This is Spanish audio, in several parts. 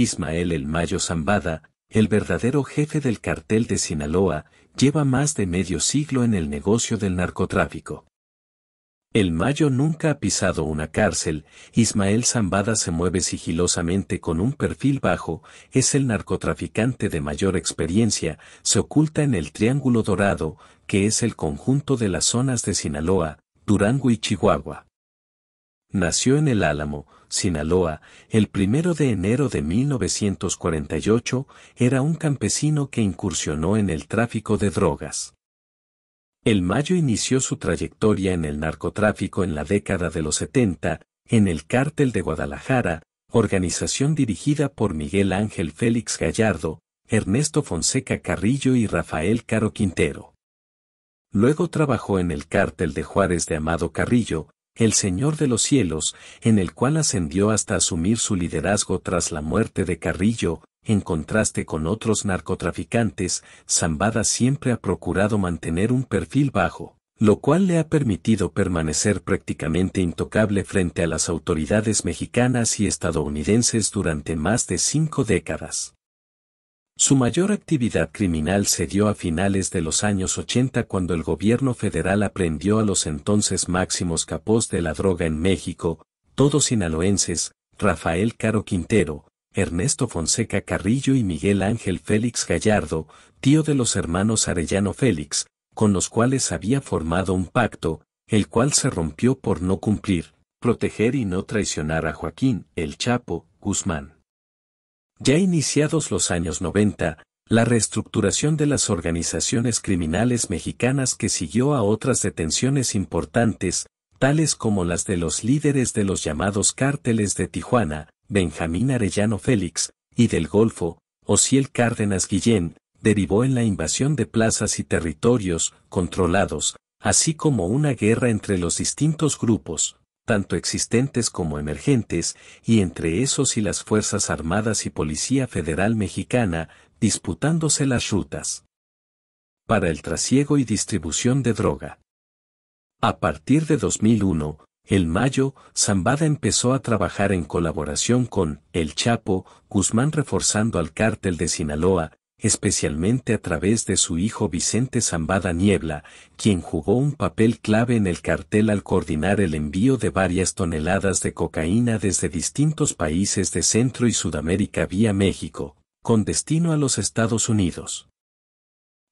Ismael El Mayo Zambada, el verdadero jefe del cartel de Sinaloa, lleva más de medio siglo en el negocio del narcotráfico. El Mayo nunca ha pisado una cárcel, Ismael Zambada se mueve sigilosamente con un perfil bajo, es el narcotraficante de mayor experiencia, se oculta en el Triángulo Dorado, que es el conjunto de las zonas de Sinaloa, Durango y Chihuahua. Nació en el Álamo, Sinaloa, el primero de enero de 1948, era un campesino que incursionó en el tráfico de drogas. El Mayo inició su trayectoria en el narcotráfico en la década de los 70, en el Cártel de Guadalajara, organización dirigida por Miguel Ángel Félix Gallardo, Ernesto Fonseca Carrillo y Rafael Caro Quintero. Luego trabajó en el Cártel de Juárez de Amado Carrillo, el Señor de los cielos, en el cual ascendió hasta asumir su liderazgo tras la muerte de Carrillo, en contraste con otros narcotraficantes, Zambada siempre ha procurado mantener un perfil bajo, lo cual le ha permitido permanecer prácticamente intocable frente a las autoridades mexicanas y estadounidenses durante más de cinco décadas. Su mayor actividad criminal se dio a finales de los años 80 cuando el gobierno federal aprendió a los entonces máximos capos de la droga en México, todos sinaloenses, Rafael Caro Quintero, Ernesto Fonseca Carrillo y Miguel Ángel Félix Gallardo, tío de los hermanos Arellano Félix, con los cuales había formado un pacto, el cual se rompió por no cumplir, proteger y no traicionar a Joaquín, el Chapo, Guzmán. Ya iniciados los años 90, la reestructuración de las organizaciones criminales mexicanas que siguió a otras detenciones importantes, tales como las de los líderes de los llamados cárteles de Tijuana, Benjamín Arellano Félix, y del Golfo, Ociel Cárdenas Guillén, derivó en la invasión de plazas y territorios controlados, así como una guerra entre los distintos grupos, tanto existentes como emergentes, y entre esos y las Fuerzas Armadas y Policía Federal Mexicana, disputándose las rutas para el trasiego y distribución de droga. A partir de 2001, el mayo, Zambada empezó a trabajar en colaboración con El Chapo, Guzmán reforzando al cártel de Sinaloa, especialmente a través de su hijo Vicente Zambada Niebla, quien jugó un papel clave en el cartel al coordinar el envío de varias toneladas de cocaína desde distintos países de Centro y Sudamérica vía México, con destino a los Estados Unidos.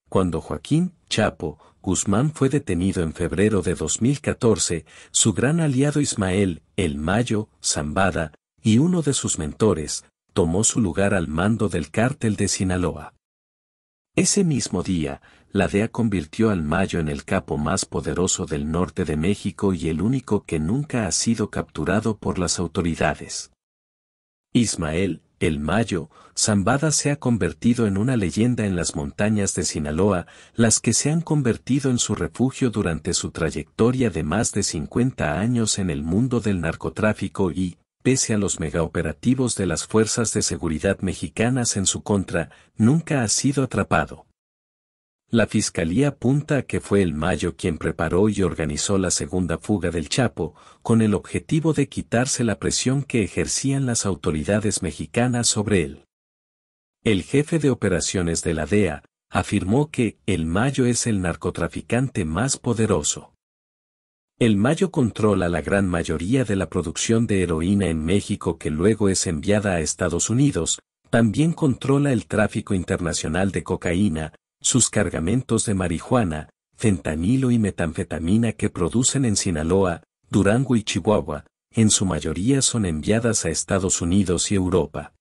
Cuando Joaquín Chapo Guzmán fue detenido en febrero de 2014, su gran aliado Ismael, el Mayo, Zambada, y uno de sus mentores, tomó su lugar al mando del cártel de Sinaloa. Ese mismo día, la DEA convirtió al Mayo en el capo más poderoso del norte de México y el único que nunca ha sido capturado por las autoridades. Ismael, el Mayo, Zambada se ha convertido en una leyenda en las montañas de Sinaloa, las que se han convertido en su refugio durante su trayectoria de más de 50 años en el mundo del narcotráfico y, pese a los megaoperativos de las fuerzas de seguridad mexicanas en su contra, nunca ha sido atrapado. La fiscalía apunta que fue el Mayo quien preparó y organizó la segunda fuga del Chapo, con el objetivo de quitarse la presión que ejercían las autoridades mexicanas sobre él. El jefe de operaciones de la DEA afirmó que el Mayo es el narcotraficante más poderoso. El Mayo controla la gran mayoría de la producción de heroína en México que luego es enviada a Estados Unidos, también controla el tráfico internacional de cocaína, sus cargamentos de marihuana, fentanilo y metanfetamina que producen en Sinaloa, Durango y Chihuahua, en su mayoría son enviadas a Estados Unidos y Europa.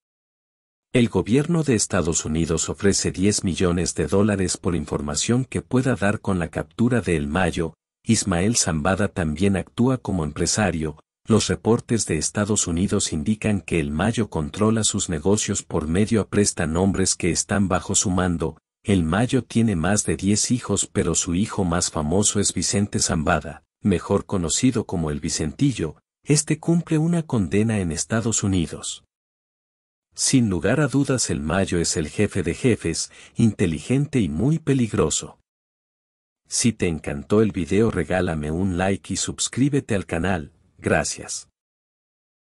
El gobierno de Estados Unidos ofrece 10 millones de dólares por información que pueda dar con la captura de El Mayo, Ismael Zambada también actúa como empresario, los reportes de Estados Unidos indican que el Mayo controla sus negocios por medio a nombres que están bajo su mando. El Mayo tiene más de 10 hijos, pero su hijo más famoso es Vicente Zambada, mejor conocido como el Vicentillo. Este cumple una condena en Estados Unidos. Sin lugar a dudas, el Mayo es el jefe de jefes, inteligente y muy peligroso. Si te encantó el video regálame un like y suscríbete al canal, gracias.